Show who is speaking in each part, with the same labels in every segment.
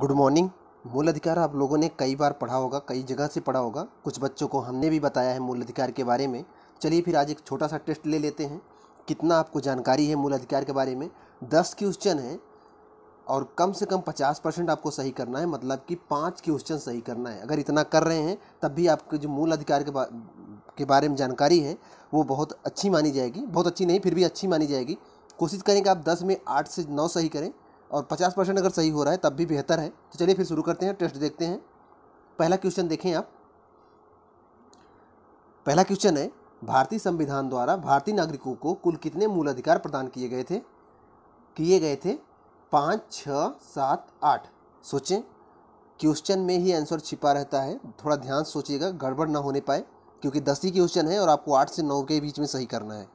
Speaker 1: good morning मूल अधिकार आप लोगों ने कई बार पढ़ा होगा कई जगह से पढ़ा होगा कुछ बच्चों को हमने भी बताया है मूल अधिकार के बारे में चलिए फिर आज एक छोटा सा टेस्ट ले लेते हैं कितना आपको जानकारी है मूल अधिकार के बारे में दस क्वेश्चन है और कम से कम पचास परसेंट आपको सही करना है मतलब कि पाँच क्वेश्चन सही करना है अगर इतना कर रहे हैं तब भी आपके जो मूल अधिकार के, बा, के बारे में जानकारी है वो बहुत अच्छी मानी जाएगी बहुत अच्छी नहीं फिर भी अच्छी मानी जाएगी कोशिश करें कि आप दस में आठ से नौ सही करें और पचास परसेंट अगर सही हो रहा है तब भी बेहतर है तो चलिए फिर शुरू करते हैं टेस्ट देखते हैं पहला क्वेश्चन देखें आप पहला क्वेश्चन है भारतीय संविधान द्वारा भारतीय नागरिकों को कुल कितने मूल अधिकार प्रदान किए गए थे किए गए थे पाँच छः सात आठ सोचें क्वेश्चन में ही आंसर छिपा रहता है थोड़ा ध्यान सोचिएगा गड़बड़ ना होने पाए क्योंकि दस ही क्वेश्चन है और आपको आठ से नौ के बीच में सही करना है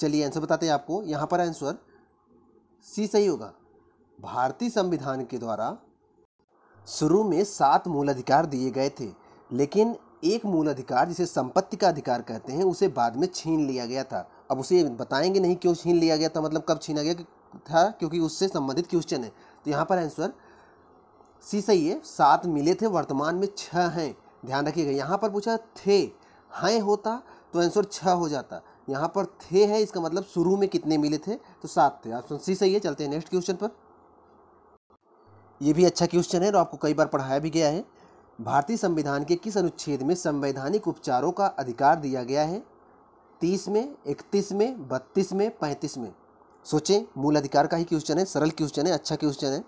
Speaker 1: चलिए आंसर बताते हैं आपको यहाँ पर आंसर सी सही होगा भारतीय संविधान के द्वारा शुरू में सात मूल अधिकार दिए गए थे लेकिन एक मूल अधिकार जिसे संपत्ति का अधिकार कहते हैं उसे बाद में छीन लिया गया था अब उसे बताएंगे नहीं क्यों छीन लिया गया था मतलब कब छीना गया था क्योंकि उससे संबंधित क्वेश्चन है तो यहाँ पर आंसर सी सही है सात मिले थे वर्तमान में छः हैं ध्यान रखिएगा यहाँ पर पूछा थे हैं होता तो आंसर छः हो जाता यहाँ पर थे हैं इसका मतलब शुरू में कितने मिले थे तो सात थे ऑप्शन सी सही है चलते हैं नेक्स्ट क्वेश्चन पर ये भी अच्छा क्वेश्चन है और आपको कई बार पढ़ाया भी गया है भारतीय संविधान के किस अनुच्छेद में संवैधानिक उपचारों का अधिकार दिया गया है तीस में इकतीस में बत्तीस में पैंतीस में सोचें मूल अधिकार का ही क्वेश्चन है सरल क्वेश्चन है अच्छा क्वेश्चन है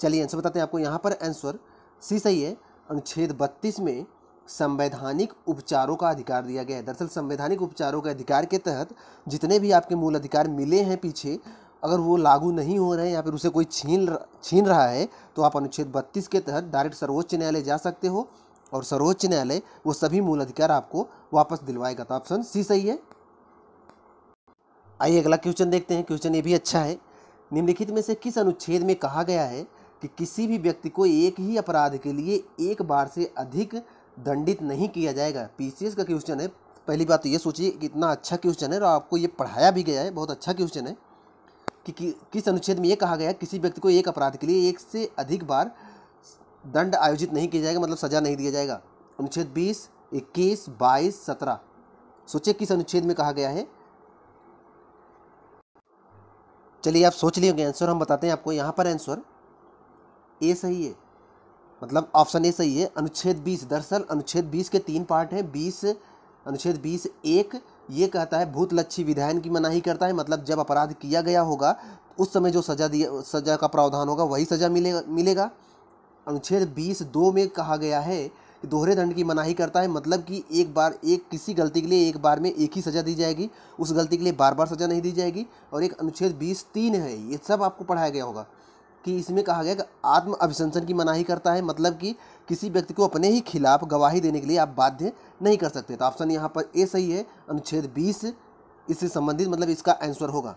Speaker 1: चलिए आंसर बताते हैं आपको यहाँ पर आंसर सी सही है अनुच्छेद बत्तीस में संवैधानिक उपचारों का अधिकार दिया गया है दरअसल संवैधानिक उपचारों के अधिकार के तहत जितने भी आपके मूल अधिकार मिले हैं पीछे अगर वो लागू नहीं हो रहे हैं या फिर उसे कोई छीन छीन रहा है तो आप अनुच्छेद बत्तीस के तहत डायरेक्ट सर्वोच्च न्यायालय जा सकते हो और सर्वोच्च न्यायालय वो सभी मूल अधिकार आपको वापस दिलवाएगा तो ऑप्शन सी सही है आइए अगला क्वेश्चन देखते हैं क्वेश्चन ये भी अच्छा है निम्नलिखित में से किस अनुच्छेद में कहा गया है कि किसी भी व्यक्ति को एक ही अपराध के लिए एक बार से अधिक दंडित नहीं किया जाएगा पीसीएस का क्वेश्चन है पहली बात तो ये सोचिए कि इतना अच्छा क्वेश्चन है और आपको ये पढ़ाया भी गया है बहुत अच्छा क्वेश्चन है कि, कि किस अनुच्छेद में ये कहा गया किसी व्यक्ति को एक अपराध के लिए एक से अधिक बार दंड आयोजित नहीं किया जाएगा मतलब सजा नहीं दिया जाएगा अनुच्छेद बीस इक्कीस बाईस सत्रह सोचिए किस अनुच्छेद में कहा गया है चलिए आप सोच लिए आंसर हम बताते हैं आपको यहाँ पर आंसर ए सही है मतलब ऑप्शन ए सही है अनुच्छेद बीस दरअसल अनुच्छेद बीस के तीन पार्ट हैं बीस अनुच्छेद बीस एक ये कहता है भूत लच्छी विधायन की मनाही करता है मतलब जब अपराध किया गया होगा उस समय जो सजा दिया सजा का प्रावधान होगा वही सजा मिलेगा मिलेगा अनुच्छेद बीस दो में कहा गया है कि दोहरे दंड की मनाही करता है मतलब कि एक बार एक किसी गलती के लिए एक बार में एक ही सज़ा दी जाएगी उस गलती के लिए बार बार सज़ा नहीं दी जाएगी और एक अनुच्छेद बीस तीन है ये सब आपको पढ़ाया गया होगा कि इसमें कहा गया कि आत्म अभिशंसन की मनाही करता है मतलब कि किसी व्यक्ति को अपने ही खिलाफ गवाही देने के लिए आप बाध्य नहीं कर सकते तो ऑप्शन यहाँ पर ए सही है अनुच्छेद बीस इससे संबंधित मतलब इसका आंसर होगा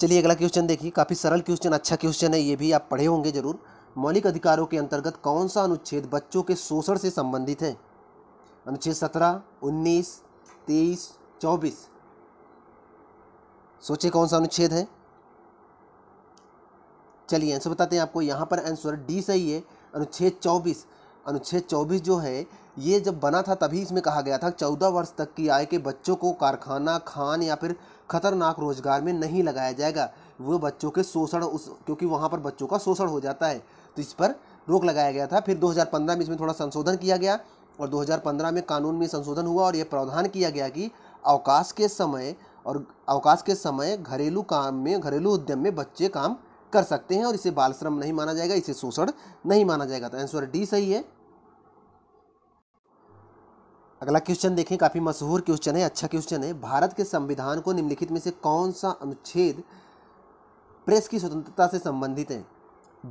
Speaker 1: चलिए अगला क्वेश्चन देखिए काफ़ी सरल क्वेश्चन अच्छा क्वेश्चन है ये भी आप पढ़े होंगे जरूर मौलिक अधिकारों के अंतर्गत कौन सा अनुच्छेद बच्चों के शोषण से संबंधित है अनुच्छेद सत्रह उन्नीस तेईस चौबीस सोचे कौन सा अनुच्छेद है चलिए आंसर बताते हैं आपको यहाँ पर आंसर डी सही है अनुच्छेद चौबीस अनुच्छेद चौबीस जो है ये जब बना था तभी इसमें कहा गया था चौदह वर्ष तक की आय के बच्चों को कारखाना खान या फिर खतरनाक रोजगार में नहीं लगाया जाएगा वो बच्चों के शोषण उस क्योंकि वहाँ पर बच्चों का शोषण हो जाता है तो इस पर रोक लगाया गया था फिर 2015 में इसमें थोड़ा संशोधन किया गया और 2015 में कानून में संशोधन हुआ और यह प्रावधान किया गया कि अवकाश के समय और अवकाश के समय घरेलू काम में घरेलू उद्यम में बच्चे काम कर सकते हैं और इसे बाल श्रम नहीं माना जाएगा इसे शोषण नहीं माना जाएगा तो आंसर डी सही है अगला क्वेश्चन देखें काफ़ी मशहूर क्वेश्चन है अच्छा क्वेश्चन है भारत के संविधान को निम्नलिखित में से कौन सा अनुच्छेद प्रेस की स्वतंत्रता से संबंधित है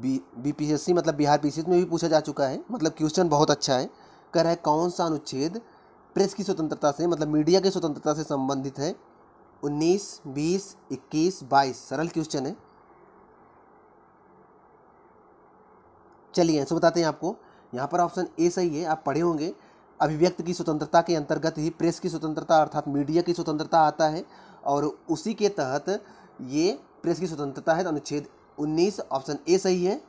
Speaker 1: बी बी मतलब बिहार पी में भी पूछा जा चुका है मतलब क्वेश्चन बहुत अच्छा है कह रहा है कौन सा अनुच्छेद प्रेस की स्वतंत्रता से मतलब मीडिया की स्वतंत्रता से संबंधित है उन्नीस बीस इक्कीस बाईस सरल क्वेश्चन है चलिए ऐसे बताते हैं आपको यहाँ पर ऑप्शन ए सही है आप पढ़े होंगे अभिव्यक्त की स्वतंत्रता के अंतर्गत ही प्रेस की स्वतंत्रता अर्थात मीडिया की स्वतंत्रता आता है और उसी के तहत ये प्रेस की स्वतंत्रता है तो अनुच्छेद 19 ऑप्शन ए सही है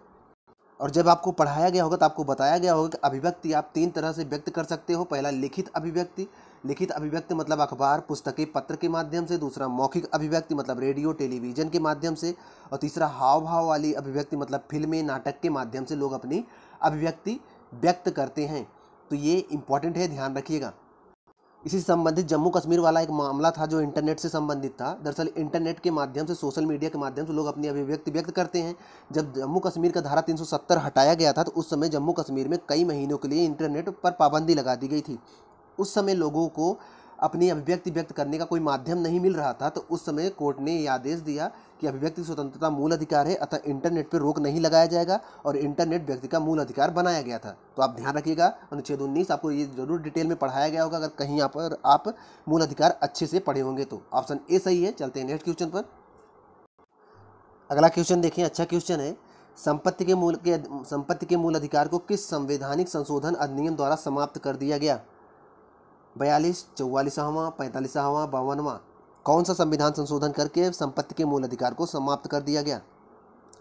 Speaker 1: और जब आपको पढ़ाया गया होगा तो आपको बताया गया होगा कि अभिव्यक्ति आप तीन तरह से व्यक्त कर सकते हो पहला लिखित अभिव्यक्ति लिखित अभिव्यक्ति मतलब अखबार पुस्तकें पत्र के माध्यम से दूसरा मौखिक अभिव्यक्ति मतलब रेडियो टेलीविजन के माध्यम से और तीसरा हाव भाव वाली अभिव्यक्ति मतलब फिल्में नाटक के माध्यम से लोग अपनी अभिव्यक्ति व्यक्त करते हैं तो ये इंपॉर्टेंट है ध्यान रखिएगा इसी संबंधित जम्मू कश्मीर वाला एक मामला था जो इंटरनेट से संबंधित था दरअसल इंटरनेट के माध्यम से सोशल मीडिया के माध्यम से लोग अपनी अभिव्यक्ति व्यक्त करते हैं जब जम्मू कश्मीर का धारा 370 हटाया गया था तो उस समय जम्मू कश्मीर में कई महीनों के लिए इंटरनेट पर पाबंदी लगा दी गई थी उस समय लोगों को अपनी अभिव्यक्ति व्यक्त करने का कोई माध्यम नहीं मिल रहा था तो उस समय कोर्ट ने यह आदेश दिया कि अभिव्यक्ति स्वतंत्रता मूल अधिकार है अतः इंटरनेट पर रोक नहीं लगाया जाएगा और इंटरनेट व्यक्ति का मूल अधिकार बनाया गया था तो आप ध्यान रखिएगा अनुच्छेद उन्नीस आपको ये जरूर डिटेल में पढ़ाया गया होगा अगर कहीं यहाँ पर आप मूल अधिकार अच्छे से पढ़े होंगे तो ऑप्शन ए सही है चलते हैं नेक्स्ट क्वेश्चन पर अगला क्वेश्चन देखिए अच्छा क्वेश्चन है संपत्ति के मूल के संपत्ति के मूल अधिकार को किस संवैधानिक संशोधन अधिनियम द्वारा समाप्त कर दिया गया बयालीस चौवालीसवां पैंतालीसवा बावनवा कौन सा संविधान संशोधन करके संपत्ति के मूल अधिकार को समाप्त कर दिया गया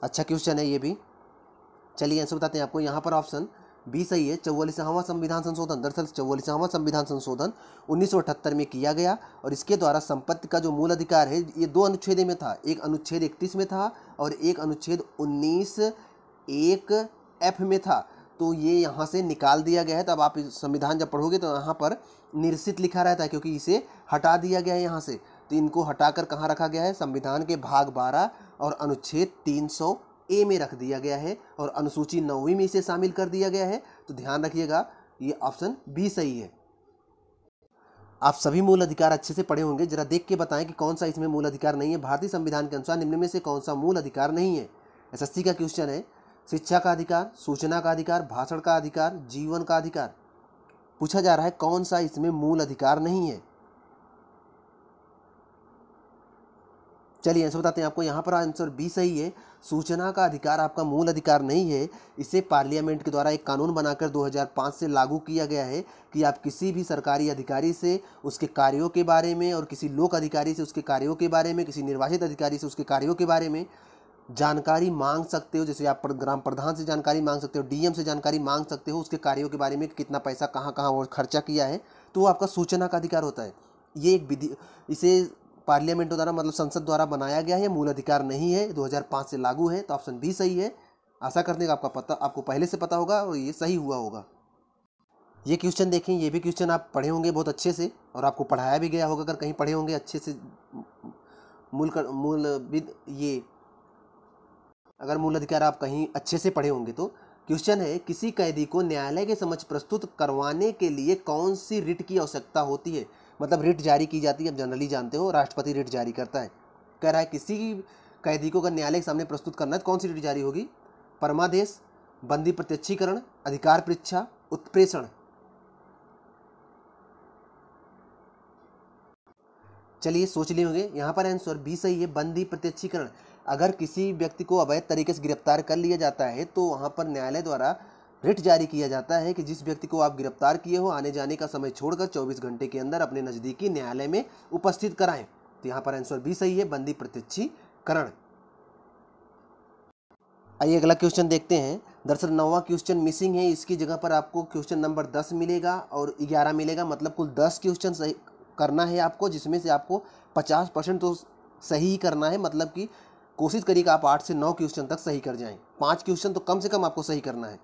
Speaker 1: अच्छा क्वेश्चन है ये भी चलिए आंसर बताते हैं आपको यहाँ पर ऑप्शन बी सही है चौवालीसवां संविधान संशोधन दरअसल चौवालीसवां संविधान संशोधन उन्नीस में किया गया और इसके द्वारा संपत्ति का जो मूल अधिकार है ये दो अनुच्छेद में था एक अनुच्छेद इकतीस में था और एक अनुच्छेद उन्नीस एक एफ में था तो ये यहाँ से निकाल दिया गया है तब आप संविधान जब पढ़ोगे तो यहाँ पर निरसित लिखा रहता है क्योंकि इसे हटा दिया गया है यहाँ से तो इनको हटाकर कहाँ रखा गया है संविधान के भाग बारह और अनुच्छेद तीन सौ ए में रख दिया गया है और अनुसूची नौवीं में इसे शामिल कर दिया गया है तो ध्यान रखिएगा ये ऑप्शन बी सही है आप सभी मूल अधिकार अच्छे से पढ़े होंगे जरा देख के बताएं कि कौन सा इसमें मूल अधिकार नहीं है भारतीय संविधान के अनुसार निम्न में से कौन सा मूल अधिकार नहीं है एस का क्वेश्चन है शिक्षा का अधिकार सूचना का अधिकार भाषण का अधिकार जीवन का अधिकार पूछा जा रहा है कौन सा इसमें मूल अधिकार नहीं है चलिए आंसर बताते हैं आपको यहाँ पर आंसर बी सही है सूचना का अधिकार आपका मूल अधिकार नहीं है इसे पार्लियामेंट के द्वारा एक कानून बनाकर 2005 से लागू किया गया है कि आप किसी भी सरकारी अधिकारी से उसके कार्यों के बारे में और किसी लोक अधिकारी से उसके कार्यों के बारे में किसी निर्वाचित अधिकारी से उसके कार्यों के बारे में जानकारी मांग सकते हो जैसे आप ग्राम प्रधान से जानकारी मांग सकते हो डीएम से जानकारी मांग सकते हो उसके कार्यों के बारे में कितना पैसा कहाँ कहाँ वो खर्चा किया है तो वो आपका सूचना का अधिकार होता है ये एक विधि इसे पार्लियामेंटों द्वारा मतलब संसद द्वारा बनाया गया है मूल अधिकार नहीं है 2005 से लागू है तो ऑप्शन बी सही है आशा करने का आपका पता आपको पहले से पता होगा और ये सही हुआ होगा ये क्वेश्चन देखें ये भी क्वेश्चन आप पढ़े होंगे बहुत अच्छे से और आपको पढ़ाया भी गया होगा अगर कहीं पढ़े होंगे अच्छे से मूल कर मूल ये अगर मूल अधिकार आप कहीं अच्छे से पढ़े होंगे तो क्वेश्चन है किसी कैदी को न्यायालय के समक्ष प्रस्तुत करवाने के लिए कौन सी रिट की आवश्यकता होती है मतलब रिट जारी की जाती है आप जनरली जानते हो राष्ट्रपति रिट जारी करता है कह रहा है किसी कैदी को अगर न्यायालय के सामने प्रस्तुत करना है तो कौन सी रिट जारी होगी परमादेश बंदी प्रत्यक्षीकरण अधिकार परीक्षा उत्प्रेषण चलिए सोच लिए होंगे यहाँ पर आंसर बी सही है बंदी प्रत्यक्षीकरण अगर किसी व्यक्ति को अवैध तरीके से गिरफ्तार कर लिया जाता है तो वहाँ पर न्यायालय द्वारा रिट जारी किया जाता है कि जिस व्यक्ति को आप गिरफ्तार किए हो आने जाने का समय छोड़कर 24 घंटे के अंदर अपने नज़दीकी न्यायालय में उपस्थित कराएं तो यहाँ पर आंसर भी सही है बंदी प्रत्यक्षीकरण आइए अगला क्वेश्चन देखते हैं दरअसल नौवा क्वेश्चन मिसिंग है इसकी जगह पर आपको क्वेश्चन नंबर दस मिलेगा और ग्यारह मिलेगा मतलब कुल दस क्वेश्चन सही करना है आपको जिसमें से आपको पचास परसेंट तो सही ही करना है मतलब कि कोशिश करिए कि आप आठ से नौ क्वेश्चन तक सही कर जाएँ पाँच क्वेश्चन तो कम से कम आपको सही करना है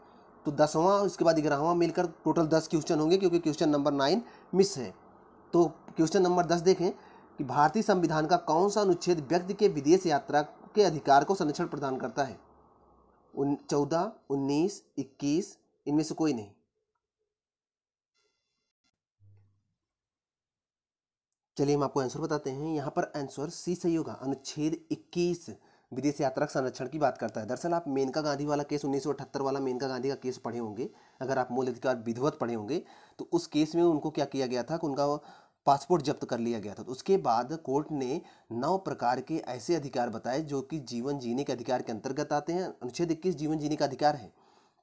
Speaker 1: तो दसवां उसके बाद ग्यारहवां मिलकर टोटल दस क्वेश्चन होंगे क्योंकि क्वेश्चन नंबर नाइन मिस है तो क्वेश्चन नंबर दस देखें कि भारतीय संविधान का कौन सा अनुच्छेद व्यक्ति के विदेश यात्रा के अधिकार को संरक्षण प्रदान करता है उन चौदह उन्नीस इक्कीस इनमें से कोई नहीं चलिए हम आपको आंसर बताते हैं यहाँ पर आंसर सी सही होगा अनुच्छेद 21 विदेश यात्रा संरक्षण की बात करता है दरअसल आप मेनका गांधी वाला केस उन्नीस वाला मेनका गांधी का केस पढ़े होंगे अगर आप मूल अधिकार विधिवत पढ़े होंगे तो उस केस में उनको क्या किया गया था कि उनका पासपोर्ट जब्त कर लिया गया था तो उसके बाद कोर्ट ने नौ प्रकार के ऐसे अधिकार बताए जो कि जीवन जीने के अधिकार के अंतर्गत आते हैं अनुच्छेद इक्कीस जीवन जीने का अधिकार है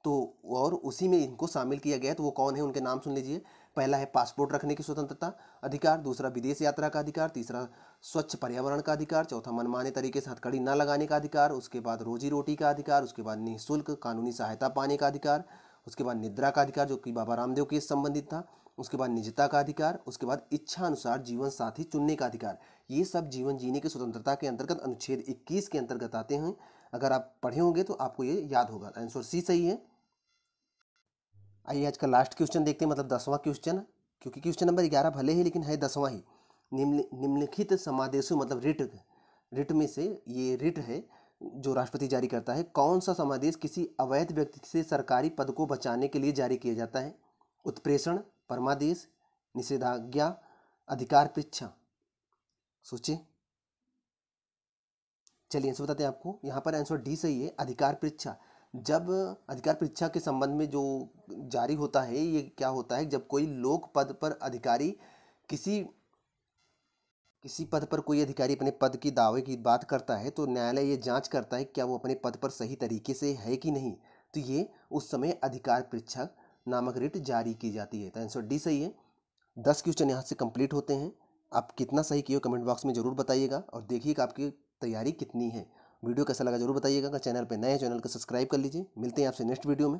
Speaker 1: तो और उसी में इनको शामिल किया गया है तो वो कौन है उनके नाम सुन लीजिए पहला है पासपोर्ट रखने की स्वतंत्रता अधिकार दूसरा विदेश यात्रा का अधिकार तीसरा स्वच्छ पर्यावरण का अधिकार चौथा मनमाने तरीके से हथकड़ी न लगाने का अधिकार उसके बाद रोजी रोटी का अधिकार उसके बाद निःशुल्क कानूनी सहायता पाने का अधिकार उसके बाद निद्रा का अधिकार जो कि बाबा रामदेव के संबंधित था उसके बाद निजता का अधिकार उसके बाद इच्छा अनुसार जीवन साथी चुनने का अधिकार ये सब जीवन जीने की स्वतंत्रता के अंतर्गत अनुच्छेद 21 के अंतर्गत आते हैं अगर आप पढ़े होंगे तो आपको ये याद होगा आंसर सी सही है आइए आज का लास्ट क्वेश्चन देखते हैं मतलब दसवां क्वेश्चन क्योंकि क्वेश्चन नंबर ग्यारह भले ही लेकिन है दसवां ही निम्नलिखित समादेशों मतलब रिट रिट में से ये रिट है जो राष्ट्रपति जारी करता है कौन सा समादेश किसी अवैध व्यक्ति से सरकारी पद को बचाने के लिए जारी किया जाता है उत्प्रेषण परमादेश निषेधाज्ञा अधिकार परीक्षा सोचे चलिए आंसर बताते हैं आपको यहाँ पर आंसर डी सही है अधिकार परीक्षा जब अधिकार परीक्षा के संबंध में जो जारी होता है ये क्या होता है जब कोई लोक पद पर अधिकारी किसी किसी पद पर कोई अधिकारी अपने पद की दावे की बात करता है तो न्यायालय ये जांच करता है क्या वो अपने पद पर सही तरीके से है कि नहीं तो ये उस समय अधिकार परीक्षा नामक रिट जारी की जाती है तो आंसर डी सही है दस क्वेश्चन यहाँ से कंप्लीट होते हैं आप कितना सही किए कमेंट बॉक्स में ज़रूर बताइएगा और देखिएगा आपकी तैयारी कितनी है वीडियो कैसा लगा जरूर बताइएगा चैनल पर नए चैनल को सब्सक्राइब कर लीजिए मिलते हैं आपसे नेक्स्ट वीडियो में